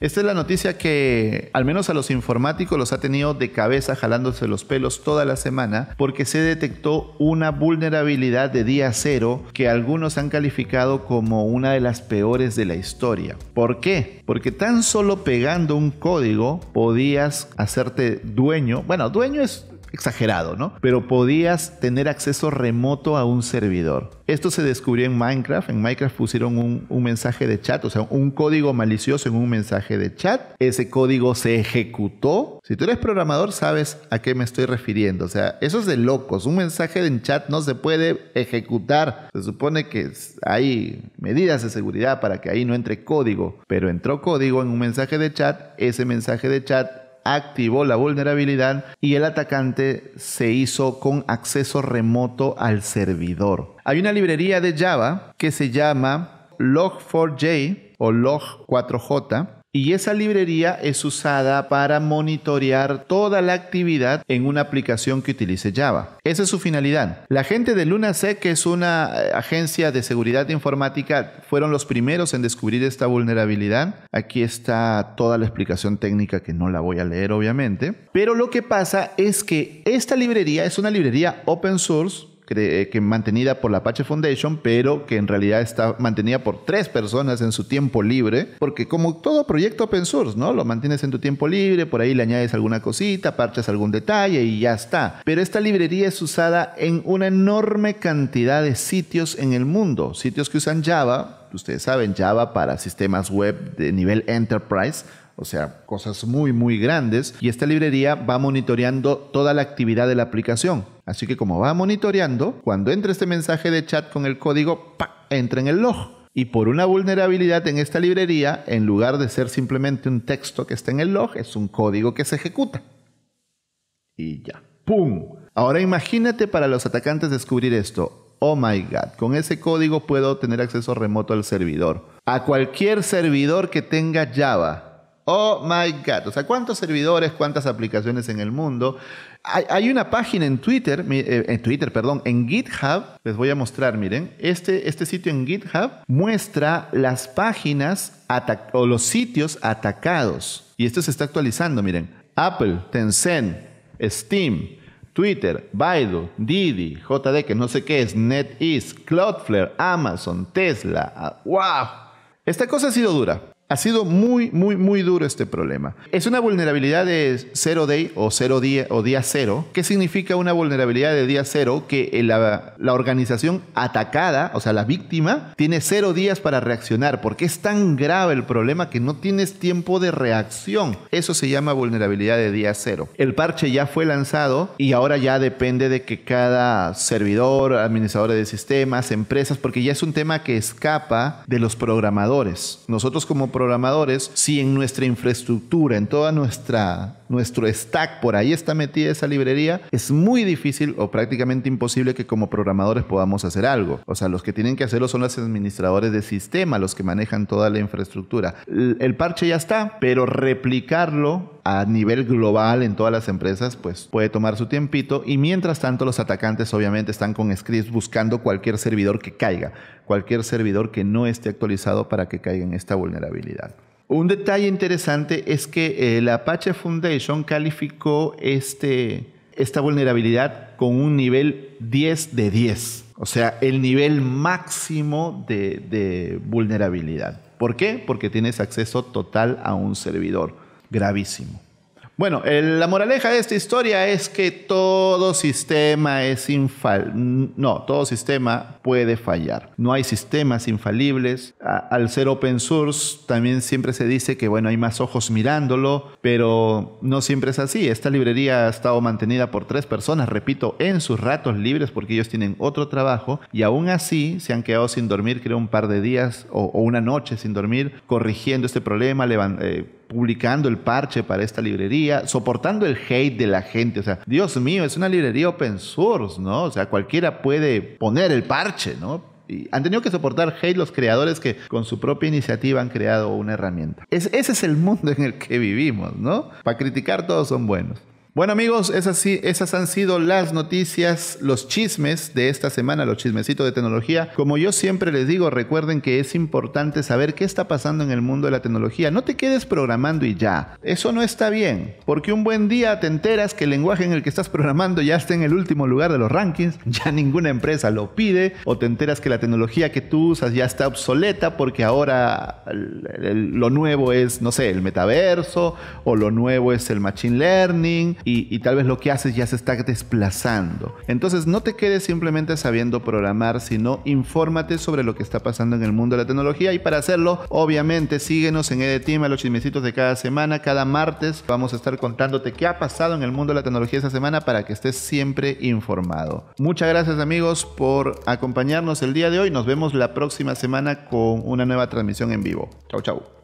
Esta es la noticia que al menos a los informáticos los ha tenido de cabeza jalándose los pelos toda la semana porque se detectó una vulnerabilidad de día cero que algunos han calificado como una de las peores de la historia. ¿Por qué? Porque tan solo pegando un código podías hacerte dueño. Bueno, dueño es exagerado, ¿no? Pero podías tener acceso remoto a un servidor. Esto se descubrió en Minecraft. En Minecraft pusieron un, mensaje de chat, o sea, un código malicioso en un mensaje de chat. Ese código se ejecutó. Si tú eres programador, sabes a qué me estoy refiriendo. O sea, eso es de locos. Un mensaje en chat no se puede ejecutar. Se supone que hay medidas de seguridad para que ahí no entre código, pero entró código en un mensaje de chat. Ese mensaje de chat activó la vulnerabilidad y el atacante se hizo con acceso remoto al servidor. Hay una librería de Java que se llama Log4j o Log4j y esa librería es usada para monitorear toda la actividad en una aplicación que utilice Java. Esa es su finalidad. La gente de LunaSec, que es una eh, agencia de seguridad informática, fueron los primeros en descubrir esta vulnerabilidad. Aquí está toda la explicación técnica que no la voy a leer obviamente. Pero lo que pasa es que esta librería es una librería open source eh, que, mantenida por la Apache Foundation, pero que en realidad está mantenida por tres personas en su tiempo libre, porque como todo proyecto open source, ¿no? Lo mantienes en tu tiempo libre, por ahí le añades alguna cosita, parches algún detalle y ya está. Pero esta librería es usada en una enorme cantidad de sitios en el mundo, sitios que usan Java, ustedes saben, Java para sistemas web de nivel enterprise, o sea, cosas muy, muy grandes. Y esta librería va monitoreando toda la actividad de la aplicación Así que como va monitoreando, cuando entra este mensaje de chat con el código, entra en el log. Y por una vulnerabilidad en esta librería, en lugar de ser simplemente un texto que está en el log, es un código que se ejecuta. Y ya. ¡Pum! Ahora imagínate para los atacantes descubrir esto. Oh my god, con ese código puedo tener acceso remoto al servidor. A cualquier servidor que tenga Java Oh my God. O sea, ¿cuántos servidores, cuántas aplicaciones en el mundo? Hay, una página en Twitter, eh, en Twitter, perdón, en GitHub. Les voy a mostrar, miren. Este, este sitio en GitHub muestra las páginas o los sitios atacados. Y esto se está actualizando, miren. Apple, Tencent, Steam, Twitter, Baidu, Didi, JD, que no sé qué es, NetEase, Cloudflare, Amazon, Tesla. Ah, ¡Wow! Esta cosa ha sido dura. Ha sido muy, muy, muy duro este problema. Es una vulnerabilidad de cero day o día o día cero. ¿Qué significa una vulnerabilidad de día cero? Que eh, la, organización atacada, o sea, la víctima, tiene cero días para reaccionar porque es tan grave el problema que no tienes tiempo de reacción. Eso se llama vulnerabilidad de día cero. El parche ya fue lanzado y ahora ya depende de que cada servidor, administrador de sistemas, empresas, porque ya es un tema que escapa de los programadores. Nosotros como programadores, si en nuestra infraestructura, en toda nuestra nuestro stack, por ahí está metida esa librería, es muy difícil o prácticamente imposible que como programadores podamos hacer algo. O sea, los que tienen que hacerlo son los administradores de sistema, los que manejan toda la infraestructura. El parche ya está, pero replicarlo a nivel global en todas las empresas, pues puede tomar su tiempito. Y mientras tanto, los atacantes obviamente están con scripts buscando cualquier servidor que caiga, cualquier servidor que no esté actualizado para que caiga en esta vulnerabilidad. Un detalle interesante es que eh, la Apache Foundation calificó este, esta vulnerabilidad con un nivel 10 de 10, o sea, el nivel máximo de, de vulnerabilidad. ¿Por qué? Porque tienes acceso total a un servidor. Gravísimo. Bueno, la moraleja de esta historia es que todo sistema es infal... No, todo sistema puede fallar. No hay sistemas infalibles. al ser open source, también siempre se dice que, bueno, hay más ojos mirándolo, pero no siempre es así. Esta librería ha estado mantenida por tres personas, repito, en sus ratos libres, porque ellos tienen otro trabajo, y aún así se han quedado sin dormir, creo, un par de días o, una noche sin dormir, corrigiendo este problema, levantando... Eh, publicando el parche para esta librería, soportando el hate de la gente. O sea, Dios mío, es una librería open source, ¿no? O sea, cualquiera puede poner el parche, ¿no? Y han tenido que soportar hate los creadores que con su propia iniciativa han creado una herramienta. Es, ese es el mundo en el que vivimos, ¿no? Para criticar todos son buenos. Bueno amigos, esas, han sido las noticias, los chismes de esta semana, los chismecitos de tecnología. Como yo siempre les digo, recuerden que es importante saber qué está pasando en el mundo de la tecnología. No te quedes programando y ya. Eso no está bien, porque un buen día te enteras que el lenguaje en el que estás programando ya está en el último lugar de los rankings, ya ninguna empresa lo pide, o te enteras que la tecnología que tú usas ya está obsoleta porque ahora lo nuevo es, no sé, el metaverso, o lo nuevo es el machine learning y, tal vez lo que haces ya se está desplazando. Entonces no te quedes simplemente sabiendo programar, sino infórmate sobre lo que está pasando en el mundo de la tecnología y para hacerlo, obviamente, síguenos en EDTIM a los chismecitos de cada semana, cada martes vamos a estar contándote qué ha pasado en el mundo de la tecnología esa semana para que estés siempre informado. Muchas gracias amigos por acompañarnos el día de hoy, nos vemos la próxima semana con una nueva transmisión en vivo. Chau, chau.